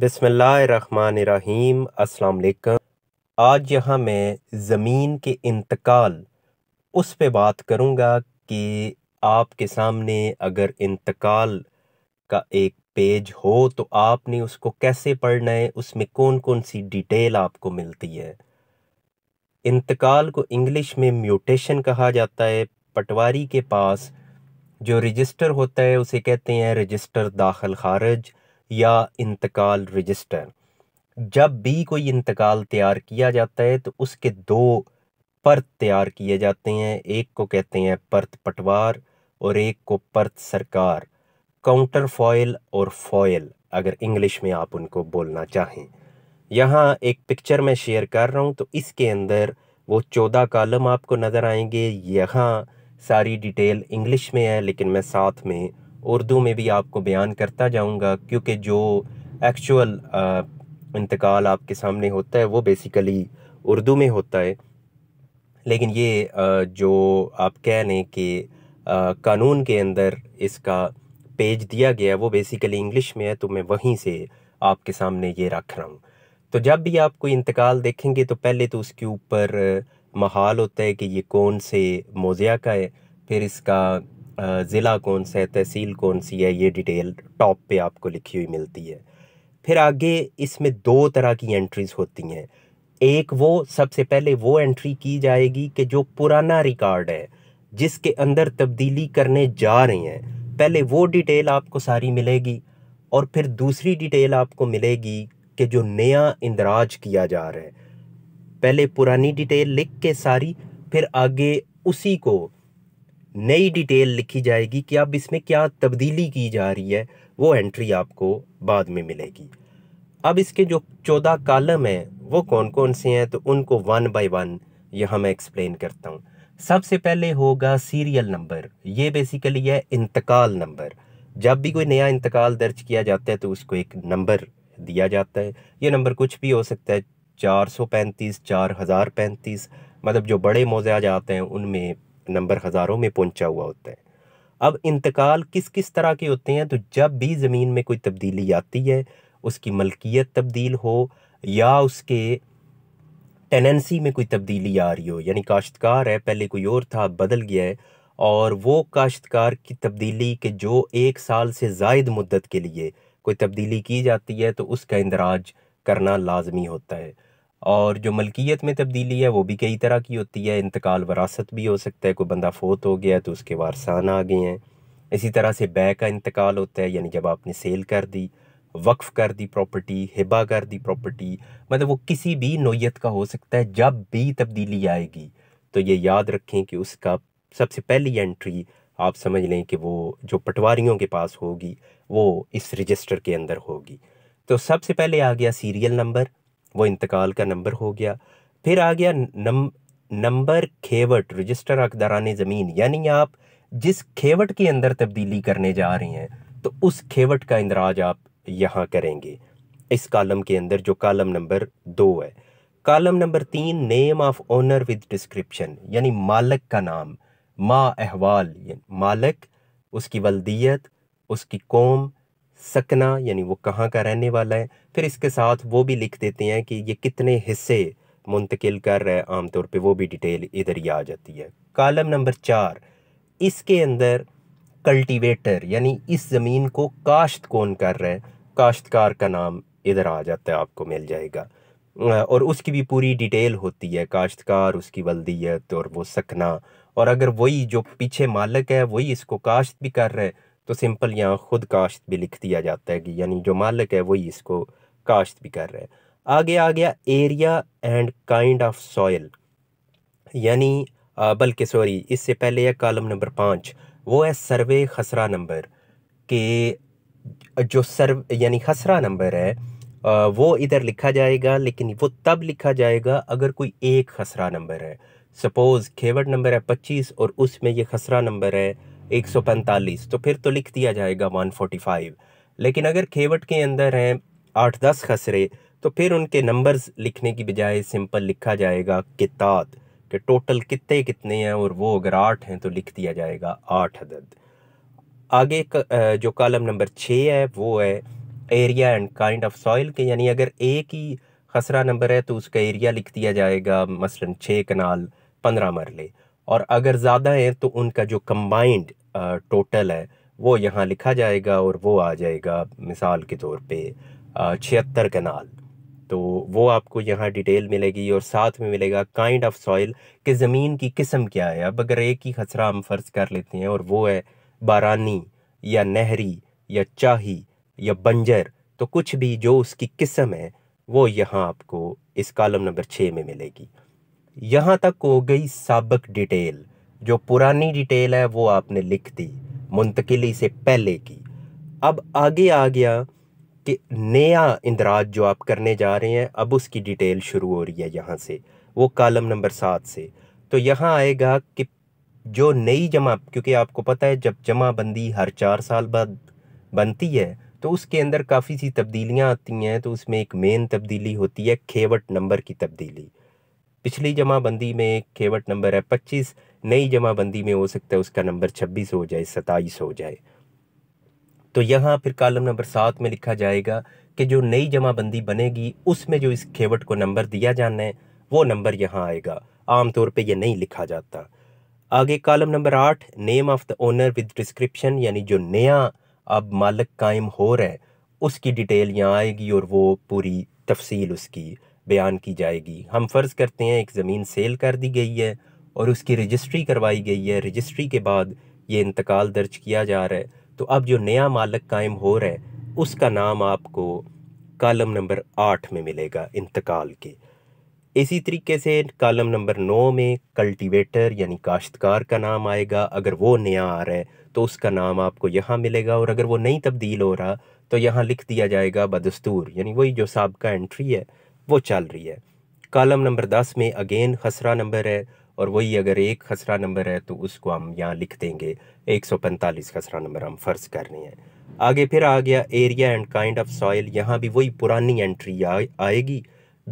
बिसमीम अलकम आज यहाँ मैं ज़मीन के इंतकाल उस पे बात करूँगा कि आपके सामने अगर इंतकाल का एक पेज हो तो आपने उसको कैसे पढ़ना है उसमें कौन कौन सी डिटेल आपको मिलती है इंतकाल को इंग्लिश में म्यूटेशन कहा जाता है पटवारी के पास जो रजिस्टर होता है उसे कहते हैं रजिस्टर दाखिल खारज या इंतकाल रजिस्टर जब भी कोई इंतकाल तैयार किया जाता है तो उसके दो परत तैयार किए जाते हैं एक को कहते हैं परत पटवार और एक को परत सरकार काउंटर फॉयल और फॉयल अगर इंग्लिश में आप उनको बोलना चाहें यहाँ एक पिक्चर मैं शेयर कर रहा हूँ तो इसके अंदर वो चौदह कॉलम आपको नज़र आएंगे यहाँ सारी डिटेल इंग्लिश में है लेकिन मैं साथ में उर्दू में भी आपको बयान करता जाऊँगा क्योंकि जो एक्चुअल इंतकाल आपके सामने होता है वो बेसिकली उर्दू में होता है लेकिन ये आ, जो आप कह लें कि कानून के अंदर इसका पेज दिया गया वो बेसिकली इंग्लिश में है तो मैं वहीं से आपके सामने ये रख रहा हूँ तो जब भी आप कोई इंतकाल देखेंगे तो पहले तो उसके ऊपर महाल होता है कि ये कौन से मोज़िया का है फिर इसका ज़िला कौन सा है तहसील कौन सी है ये डिटेल टॉप पे आपको लिखी हुई मिलती है फिर आगे इसमें दो तरह की एंट्रीज़ होती हैं एक वो सबसे पहले वो एंट्री की जाएगी कि जो पुराना रिकॉर्ड है जिसके अंदर तब्दीली करने जा रहे हैं पहले वो डिटेल आपको सारी मिलेगी और फिर दूसरी डिटेल आपको मिलेगी कि जो नया इंदराज किया जा रहा है पहले पुरानी डिटेल लिख के सारी फिर आगे उसी को नई डिटेल लिखी जाएगी कि अब इसमें क्या तब्दीली की जा रही है वो एंट्री आपको बाद में मिलेगी अब इसके जो चौदह कालम हैं वो कौन कौन से हैं तो उनको वन बाय वन यहाँ मैं एक्सप्लेन करता हूँ सबसे पहले होगा सीरियल नंबर ये बेसिकली है इंतकाल नंबर जब भी कोई नया इंतकाल दर्ज किया जाता है तो उसको एक नंबर दिया जाता है ये नंबर कुछ भी हो सकता है चार सौ पैंतीस चार हज़ार पैंतीस मतलब जो बड़े मोजाज आते हैं उनमें नंबर हज़ारों में पहुंचा हुआ होता है अब इंतकाल किस किस तरह के होते हैं तो जब भी ज़मीन में कोई तब्दीली आती है उसकी मलकियत तब्दील हो या उसके टेनेंसी में कोई तब्दीली आ रही हो यानी काश्तकार है पहले कोई और था बदल गया है और वो काश्तकार की तब्दीली के जो एक साल से जायद मुद्दत के लिए कोई तब्दीली की जाती है तो उसका इंदराज करना लाजमी होता है और जो मलकियत में तब्दीली है वो भी कई तरह की होती है इंतकाल वरासत भी हो सकता है कोई बंदा फोत हो गया तो उसके वारसान आ गए हैं इसी तरह से बै का इंतकाल होता है यानी जब आपने सेल कर दी वक्फ़ कर दी प्रॉपर्टी हिबा कर दी प्रॉपर्टी मतलब वो किसी भी नोयत का हो सकता है जब भी तब्दीली आएगी तो ये याद रखें कि उसका सबसे पहली एंट्री आप समझ लें कि वो जो पटवारियों के पास होगी वो इस रजिस्टर के अंदर होगी तो सबसे पहले आ गया सीरियल नंबर वो इंतकाल का नंबर हो गया फिर आ गया नम नंबर खेवट रजिस्टर अकदारान ज़मीन यानी आप जिस खेवट के अंदर तब्दीली करने जा रहे हैं तो उस खेवट का इंदराज आप यहाँ करेंगे इस कॉलम के अंदर जो कॉलम नंबर दो है कॉलम नंबर तीन name of owner with description यानी मालक का नाम मा अहवाल मालक उसकी वल्दियत उसकी कौम सकना यानी वो कहाँ का रहने वाला है फिर इसके साथ वो भी लिख देते हैं कि ये कितने हिस्से मुंतकिल कर रहा है आमतौर पे वो भी डिटेल इधर ही आ जाती है कॉलम नंबर चार इसके अंदर कल्टीवेटर यानी इस ज़मीन को काश्त कौन कर रहा है काश्तकार का नाम इधर आ जाता है आपको मिल जाएगा और उसकी भी पूरी डिटेल होती है काश्तकार उसकी वल्दियत और वो सकना और अगर वही जो पीछे मालक है वही इसको काश्त भी कर रहे हैं तो सिंपल यहाँ ख़ुद काश्त भी लिख दिया जाता है कि यानी जो मालिक है वही इसको काश्त भी कर रहा है आगे आ गया area and kind of soil यानी बल्कि सॉरी इससे पहले है कॉलम नंबर पाँच वो है सर्वे खसरा नंबर के जो सर्व यानी खसरा नंबर है वो इधर लिखा जाएगा लेकिन वो तब लिखा जाएगा अगर कोई एक खसरा नंबर है सपोज़ खेवट नंबर है पच्चीस और उसमें ये खसरा नंबर है 145 तो फिर तो लिख दिया जाएगा 145 लेकिन अगर खेवट के अंदर हैं आठ दस खसरे तो फिर उनके नंबर्स लिखने की बजाय सिंपल लिखा जाएगा कितात कि टोटल कितने कितने हैं और वो अगर आठ हैं तो लिख दिया जाएगा आठ अदद आगे क, जो कॉलम नंबर छः है वो है area and kind of soil के यानी अगर एक ही खसरा नंबर है तो उसका एरिया लिख दिया जाएगा मसलन छः कनाल पंद्रह मरले और अगर ज़्यादा हैं तो उनका जो कम्बाइंड टोटल है वो यहाँ लिखा जाएगा और वो आ जाएगा मिसाल के तौर पे छिहत्तर कनाल तो वो आपको यहाँ डिटेल मिलेगी और साथ में मिलेगा काइंड ऑफ सॉइल कि ज़मीन की किस्म क्या है अब अगर एक ही खसरा हम फ़र्ज़ कर लेते हैं और वो है बारानी या नहरी या चाही या बंजर तो कुछ भी जो उसकी किस्म है वो यहाँ आपको इस कॉलम नंबर छः में मिलेगी यहाँ तक हो गई सबक डिटेल जो पुरानी डिटेल है वो आपने लिख दी मुंतकिली से पहले की अब आगे आ गया कि नया इंदराज जो आप करने जा रहे हैं अब उसकी डिटेल शुरू हो रही है यहाँ से वो कॉलम नंबर सात से तो यहाँ आएगा कि जो नई जमा क्योंकि आपको पता है जब जमा बंदी हर चार साल बाद बनती है तो उसके अंदर काफ़ी सी तब्दीलियाँ आती हैं तो उसमें एक मेन तब्दीली होती है खेवट नंबर की तब्दीली पिछली जमाबंदी में केवट नंबर है पच्चीस नई जमाबंदी में हो सकता है उसका नंबर छब्बीस हो जाए सताईस हो जाए तो यहाँ फिर कॉलम नंबर सात में लिखा जाएगा कि जो नई जमाबंदी बनेगी उसमें जो इस खेवट को नंबर दिया जाना है वो नंबर यहाँ आएगा आमतौर पे ये नहीं लिखा जाता आगे कॉलम नंबर आठ name of the owner with description यानी जो नया अब मालिक कायम हो रहा है उसकी डिटेल यहाँ आएगी और वो पूरी तफसील उसकी बयान की जाएगी हम फ़र्ज़ करते हैं एक ज़मीन सेल कर दी गई है और उसकी रजिस्ट्री करवाई गई है रजिस्ट्री के बाद ये इंतकाल दर्ज किया जा रहा है तो अब जो नया मालक कायम हो रहा है उसका नाम आपको कॉलम नंबर आठ में मिलेगा इंतकाल के इसी तरीके से कॉलम नंबर नौ में कल्टीवेटर यानी काश्तकार का नाम आएगा अगर वो नया आ रहा है तो उसका नाम आपको यहाँ मिलेगा और अगर वो नहीं तब्दील हो रहा तो यहाँ लिख दिया जाएगा बदस्तूर यानी वही जो सबका एंट्री है वो चल रही है कॉलम नंबर दस में अगेन खसरा नंबर है और वही अगर एक खसरा नंबर है तो उसको हम यहाँ लिख देंगे 145 खसरा नंबर हम फ़र्ज कर रहे हैं आगे फिर आ गया area and kind of soil यहाँ भी वही पुरानी एंट्री आ, आएगी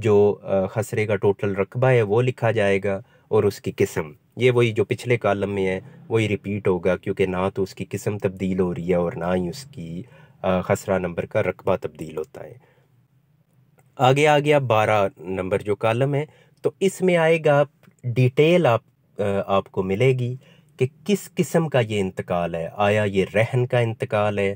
जो खसरे का टोटल रकबा है वो लिखा जाएगा और उसकी किस्म ये वही जो पिछले कॉलम में है वही रिपीट होगा क्योंकि ना तो उसकी किस्म तब्दील हो रही है और ना ही उसकी खसरा नंबर का रकबा तब्दील होता है आगे आ गया बारह नंबर जो कॉलम है तो इसमें आएगा डिटेल आप आपको मिलेगी कि किस किस्म का ये इंतकाल है आया ये रहन का इंतकाल है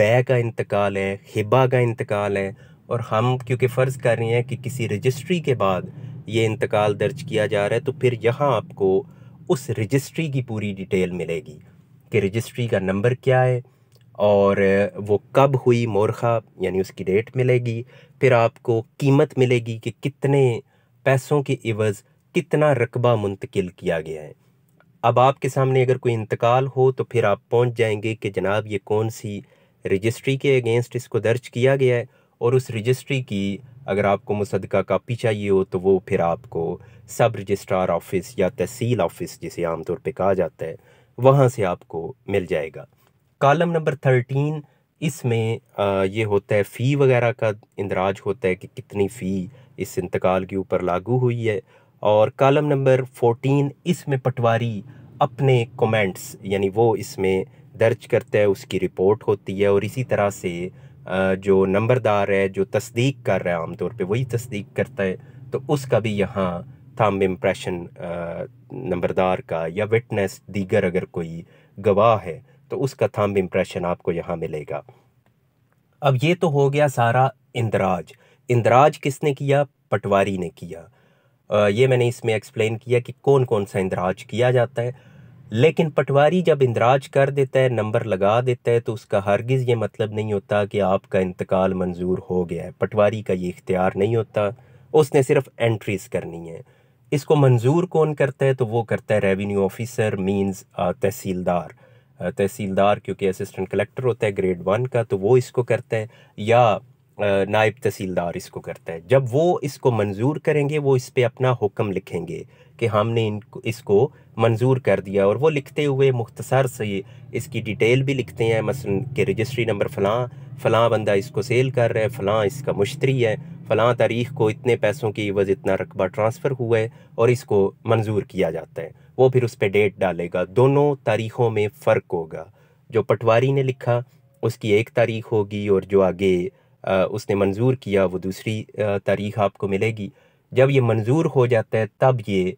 बै का इंतकाल है हिबा का इंतकाल है और हम क्योंकि फ़र्ज़ कर रहे हैं कि किसी रजिस्ट्री के बाद ये इंतकाल दर्ज किया जा रहा है तो फिर यहाँ आपको उस रजिस्ट्री की पूरी डिटेल मिलेगी कि रजिस्ट्री का नंबर क्या है और वो कब हुई मोरखा यानी उसकी डेट मिलेगी फिर आपको कीमत मिलेगी कि कितने पैसों के इवज़ कितना रकबा मुंतकिल किया गया है अब आपके सामने अगर कोई इंतकाल हो तो फिर आप पहुंच जाएंगे कि जनाब ये कौन सी रजिस्ट्री के अगेंस्ट इसको दर्ज किया गया है और उस रजिस्ट्री की अगर आपको मुसदका कापी चाहिए हो तो वो फिर आपको सब रजिस्ट्रार ऑफिस या तहसील ऑफिस जिसे आमतौर पर कहा जाता है वहाँ से आपको मिल जाएगा कॉलम नंबर थर्टीन इसमें ये होता है फ़ी वगैरह का इंदराज होता है कि कितनी फ़ी इस इंतकाल के ऊपर लागू हुई है और कॉलम नंबर फोटीन इसमें पटवारी अपने कमेंट्स यानी वो इसमें दर्ज करता है उसकी रिपोर्ट होती है और इसी तरह से जो नंबरदार है जो तस्दीक कर रहा है आमतौर पे वही तस्दीक करता है तो उसका भी यहाँ थम इम्प्रेशन नंबरदार का या विटनेस दीगर अगर कोई गवाह है तो उसका थम्ब इम्प्रेशन आपको यहाँ मिलेगा अब ये तो हो गया सारा इंदराज इंदराज किसने किया पटवारी ने किया आ, ये मैंने इसमें एक्सप्लेन किया कि कौन कौन सा इंदराज किया जाता है लेकिन पटवारी जब इंदराज कर देता है नंबर लगा देता है तो उसका हरगिज़ ये मतलब नहीं होता कि आपका इंतकाल मंजूर हो गया है पटवारी का ये इख्तियार नहीं होता उसने सिर्फ एंट्रीज करनी है इसको मंजूर कौन करता है तो वो करता है revenue officer means tehsildar tehsildar क्योंकि असिस्टेंट कलेक्टर होता है ग्रेड वन का तो वो इसको करता है या नायब तहसीलदार इसको करता है जब वो इसको मंजूर करेंगे वो इस पर अपना हुक्म लिखेंगे कि हमने इनको इसको मंजूर कर दिया और वो लिखते हुए मुख्तसर से इसकी डिटेल भी लिखते हैं मसलन के रजिस्ट्री नंबर फ़लाँ फ़लाँ बंदा इसको सेल कर रहा है फलां इसका मुश्तरी है फ़लाँ तारीख को इतने पैसों की वज़ इतना रकबा ट्रांसफ़र हुआ है और इसको मंजूर किया जाता है वो फिर उस पर डेट डालेगा दोनों तारीखों में फ़र्क होगा जो पटवारी ने लिखा उसकी एक तारीख होगी और जो आगे आ, उसने मंजूर किया वो दूसरी तारीख आपको मिलेगी जब ये मंजूर हो जाता है तब ये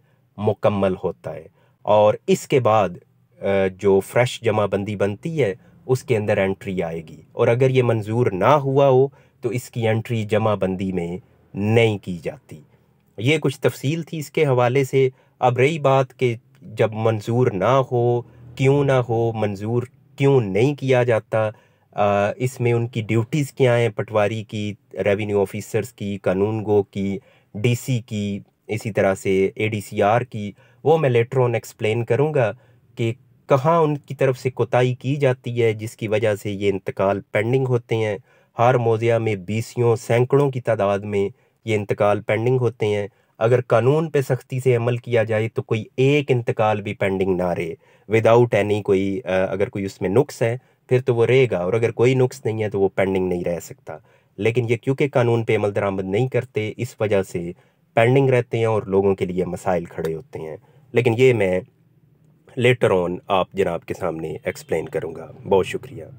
मुकम्मल होता है और इसके बाद जो फ्रेश जमाबंदी बनती है उसके अंदर एंट्री आएगी और अगर ये मंजूर ना हुआ हो तो इसकी एंट्री जमाबंदी में नहीं की जाती ये कुछ तफसील थी इसके हवाले से अब रही बात कि जब मंजूर ना हो क्यों ना हो मंजूर क्यों नहीं किया जाता इसमें उनकी ड्यूटीज़ क्या हैं पटवारी की रेवेन्यू ऑफिसर्स की कानून गो की डीसी की इसी तरह से एडीसीआर की वो मैं लेटर ऑन एक्सप्लेन करूँगा कि कहाँ उनकी तरफ से कोताही की जाती है जिसकी वजह से ये इंतकाल पेंडिंग होते हैं हर मौज़िया में बीसियों सैकड़ों की तादाद में ये इंतकाल पेंडिंग होते हैं अगर कानून पे सख्ती से अमल किया जाए तो कोई एक इंतकाल भी पेंडिंग ना रहे विदाउट एनी कोई अगर कोई उसमें नुक्स है फिर तो वो रहेगा और अगर कोई नुक्स नहीं है तो वो पेंडिंग नहीं रह सकता लेकिन ये क्योंकि कानून पे अमल दरामद नहीं करते इस वजह से पेंडिंग रहते हैं और लोगों के लिए मसाइल खड़े होते हैं लेकिन ये मैं लेटर ऑन आप जनाब के सामने एक्सप्लेन करूँगा बहुत शुक्रिया